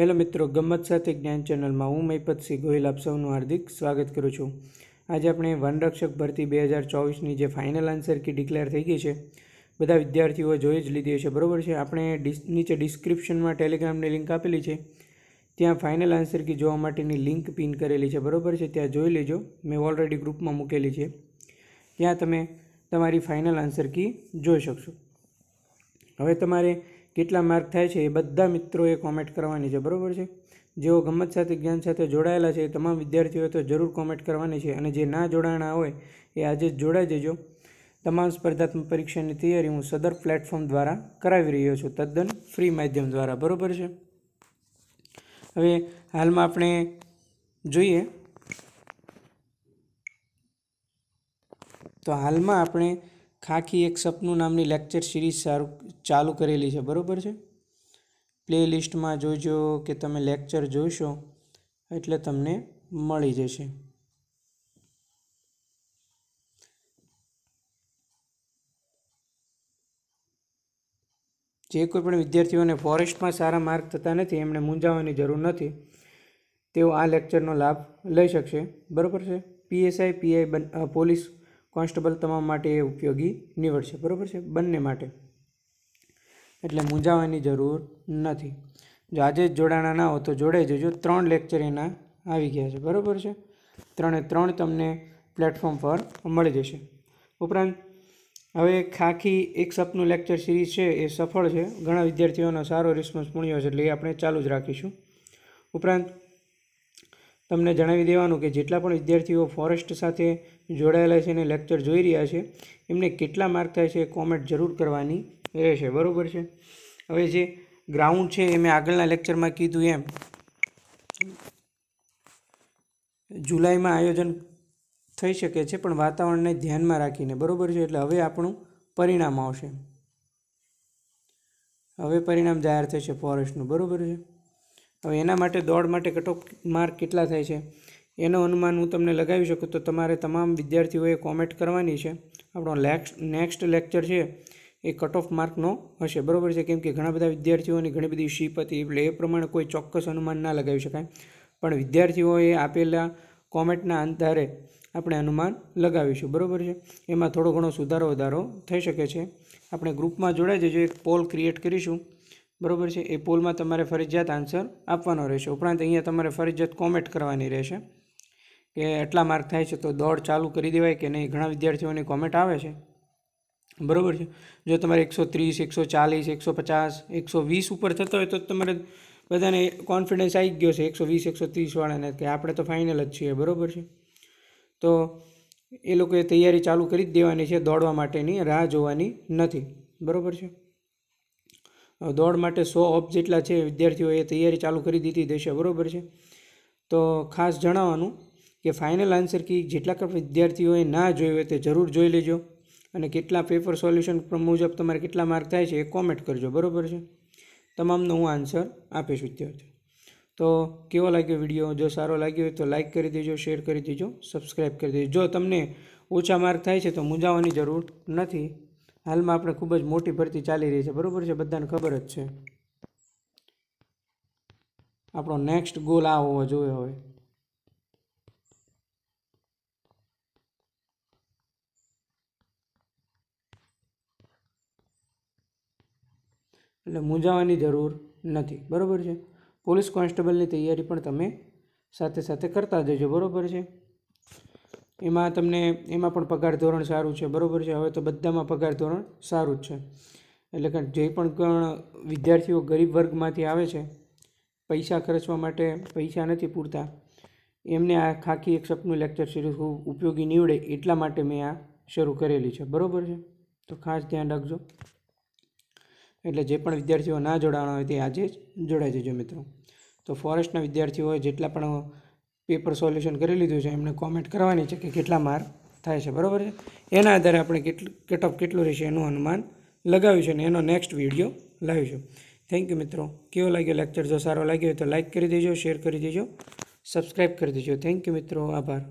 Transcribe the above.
hello મિત્રો ગમત સાથે જ્ઞાન ચેનલમાં હું મહીપતસિંહ ગોહિલ આપ સૌનું હાર્દિક સ્વાગત કરું છું આજે આપણે વનરક્ષક ભરતી બે હજાર ચોવીસની જે ફાઇનલ આન્સર કી ડિક્લેર થઈ ગઈ છે બધા વિદ્યાર્થીઓ જોઈ જ લીધી છે બરાબર છે આપણે નીચે ડિસ્ક્રિપ્શનમાં ટેલિગ્રામની લિંક આપેલી છે ત્યાં ફાઇનલ આન્સર કી જોવા માટેની લિંક પિન કરેલી છે બરાબર છે ત્યાં જોઈ લેજો મેં ઓલરેડી ગ્રુપમાં મૂકેલી છે ત્યાં તમે તમારી ફાઇનલ આન્સર કી જોઈ શકશો હવે તમારે કેટલા માર્ક થાય છે એ બધા મિત્રોએ કોમેન્ટ કરવાની છે બરાબર છે જેઓ ગમત સાથે જ્ઞાન સાથે જોડાયેલા છે એ તમામ વિદ્યાર્થીઓએ તો જરૂર કોમેન્ટ કરવાની છે અને જે ના જોડાણા હોય એ આજે જ જોડાઈ જજો તમામ સ્પર્ધાત્મક પરીક્ષાની તૈયારી હું સદર પ્લેટફોર્મ દ્વારા કરાવી રહ્યો છું તદ્દન ફ્રી માધ્યમ દ્વારા બરાબર છે હવે હાલમાં આપણે જોઈએ તો હાલમાં આપણે ખાખી એક સપનું નામની લેક્ચર સિરીઝ સારું ચાલુ કરેલી છે બરાબર છે પ્લેલિસ્ટમાં જોજો કે તમે લેક્ચર જોઈશો એટલે તમને મળી જશે જે કોઈ પણ વિદ્યાર્થીઓને ફોરેસ્ટમાં સારા માર્ક થતા નથી એમણે મૂંઝાવાની જરૂર નથી તેઓ આ લેક્ચરનો લાભ લઈ શકશે બરાબર છે પીએસઆઈ પીઆઈ બન પોલીસ કોન્સ્ટેબલ તમામ માટે એ ઉપયોગી નીવડશે બરાબર છે બંને માટે એટલે મૂંઝાવાની જરૂર નથી જો આજે જ જોડાણા ના હો તો જોડાઈ જજો ત્રણ લેક્ચર એના આવી ગયા છે બરાબર છે ત્રણે ત્રણ તમને પ્લેટફોર્મ પર મળી જશે ઉપરાંત હવે ખાખી એક સપનું લેક્ચર સિરીઝ છે એ સફળ છે ઘણા વિદ્યાર્થીઓનો સારો રિસ્પોન્સ મળ્યો છે એટલે એ આપણે ચાલુ જ રાખીશું ઉપરાંત તમને જણાવી દેવાનું કે જેટલા પણ વિદ્યાર્થીઓ ફોરેસ્ટ સાથે જોડાયેલા છે અને લેક્ચર જોઈ રહ્યા છે એમને કેટલા માર્ક થાય છે કોમેન્ટ જરૂર કરવાની રહેશે બરાબર છે હવે જે ગ્રાઉન્ડ છે એ મેં આગળના લેક્ચરમાં કીધું એમ જુલાઈમાં આયોજન થઈ શકે છે પણ વાતાવરણને ધ્યાનમાં રાખીને બરાબર છે એટલે હવે આપણું પરિણામ આવશે હવે પરિણામ જાહેર થશે ફોરેસ્ટનું બરાબર છે હવે એના માટે દોડ માટે કટ ઓફ માર્ક કેટલા થાય છે એનો અનુમાન હું તમને લગાવી શકું તો તમારે તમામ વિદ્યાર્થીઓએ કોમેન્ટ કરવાની છે આપણો લેક્સ નેક્સ્ટ લેક્ચર છે એ કટ ઓફ માર્કનો હશે બરાબર છે કેમ કે ઘણા બધા વિદ્યાર્થીઓની ઘણી બધી શીપ હતી એટલે એ પ્રમાણે કોઈ ચોક્કસ અનુમાન ના લગાવી શકાય પણ વિદ્યાર્થીઓએ આપેલા કોમેન્ટના આધારે આપણે અનુમાન લગાવીશું બરાબર છે એમાં થોડો ઘણો સુધારો વધારો થઈ શકે છે આપણે ગ્રુપમાં જોડાઈ જજો એક પોલ ક્રિએટ કરીશું બરાબર છે એ પોલમાં તમારે ફરજિયાત આન્સર આપવાનો રહેશે ઉપરાંત અહીંયા તમારે ફરજિયાત કોમેન્ટ કરવાની રહેશે કે એટલા માર્ક થાય છે તો દોડ ચાલુ કરી દેવાય કે નહીં ઘણા વિદ્યાર્થીઓની કોમેન્ટ આવે છે બરાબર છે જો તમારે એકસો ત્રીસ એકસો ચાલીસ એકસો પચાસ એકસો વીસ ઉપર થતો હોય તો તમારે બધાને કોન્ફિડન્સ આવી ગયો છે એકસો વીસ એકસો ત્રીસવાળાને કે આપણે તો ફાઇનલ જ છીએ બરાબર છે તો એ લોકોએ તૈયારી ચાલુ કરી જ દેવાની છે દોડવા માટેની રાહ જોવાની નથી બરાબર છે દોડ માટે સો ઓફ જેટલા છે વિદ્યાર્થીઓએ તૈયારી ચાલુ કરી દીધી દેશે બરાબર છે તો ખાસ જણાવવાનું કે ફાઇનલ આન્સર કી જેટલા વિદ્યાર્થીઓએ ના જોયું હોય તે જરૂર જોઈ લેજો અને કેટલા પેપર સોલ્યુશન મુજબ તમારે કેટલા માર્ક થાય છે એ કોમેન્ટ કરજો બરાબર છે તમામનો હું આન્સર આપીશ વિદ્યાર્થી તો કેવો લાગ્યો વિડીયો જો સારો લાગ્યો હોય તો લાઇક કરી દેજો શેર કરી દેજો સબસ્ક્રાઈબ કરી દેજો જો તમને ઓછા માર્ક થાય છે તો મૂંઝાવાની જરૂર નથી હાલમાં આપણે ખૂબ જ મોટી ભરતી ચાલી રહી છે બરાબર છે બધાને ખબર જ છે આપણો નેક્સ્ટ ગોલ આ હોવો જોઈએ હવે એટલે મૂંઝાવાની જરૂર નથી બરાબર છે પોલીસ કોન્સ્ટેબલની તૈયારી પણ તમે સાથે સાથે કરતા જજો બરાબર છે એમાં તમને એમાં પણ પગાર ધોરણ સારું છે બરાબર છે હવે તો બધામાં પગાર ધોરણ સારું જ છે એટલે કે જે પણ વિદ્યાર્થીઓ ગરીબ વર્ગમાંથી આવે છે પૈસા ખર્ચવા માટે પૈસા નથી પૂરતા એમને આ ખાખી એક સપનું લેક્ચર સિરીઝ ખૂબ ઉપયોગી નીવડે એટલા માટે મેં આ શરૂ કરેલી છે બરાબર છે તો ખાસ ધ્યાન રાખજો એટલે જે પણ વિદ્યાર્થીઓ ના જોડાવાના હોય તે આજે જ જોડાઈ જજો મિત્રો તો ફોરેસ્ટના વિદ્યાર્થીઓએ જેટલા પણ પેપર સોલ્યુશન કરી લીધું છે એમને કોમેન્ટ કરવાની છે કે કેટલા માર્ક થાય છે બરાબર છે એના આધારે આપણે કેટલું કટ ઓફ કેટલું રહેશે એનું અનુમાન લગાવ્યું છે અને એનો નેક્સ્ટ વિડીયો લાવીશું થેન્ક યુ મિત્રો કેવો લાગ્યો લેક્ચર જો સારો લાગ્યો હોય તો લાઇક કરી દેજો શેર કરી દેજો સબસ્ક્રાઈબ કરી દેજો થેન્ક યુ મિત્રો આભાર